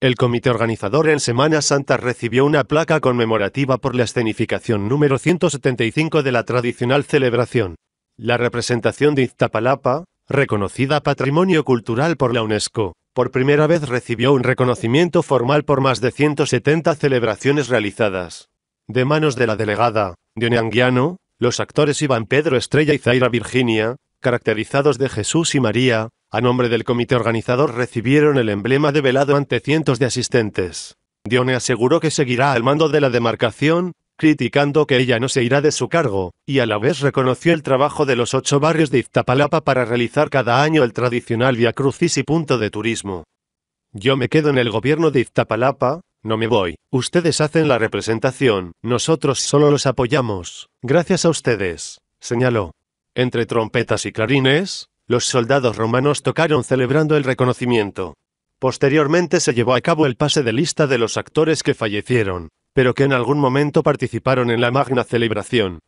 El comité organizador en Semana Santa recibió una placa conmemorativa por la escenificación número 175 de la tradicional celebración. La representación de Iztapalapa, reconocida Patrimonio Cultural por la UNESCO, por primera vez recibió un reconocimiento formal por más de 170 celebraciones realizadas. De manos de la delegada, Dione los actores Iván Pedro Estrella y Zaira Virginia, caracterizados de Jesús y María, a nombre del comité organizador recibieron el emblema de velado ante cientos de asistentes. Dione aseguró que seguirá al mando de la demarcación, criticando que ella no se irá de su cargo, y a la vez reconoció el trabajo de los ocho barrios de Iztapalapa para realizar cada año el tradicional Via Crucis y punto de turismo. Yo me quedo en el gobierno de Iztapalapa, no me voy, ustedes hacen la representación, nosotros solo los apoyamos, gracias a ustedes, señaló. Entre trompetas y clarines, los soldados romanos tocaron celebrando el reconocimiento. Posteriormente se llevó a cabo el pase de lista de los actores que fallecieron, pero que en algún momento participaron en la magna celebración.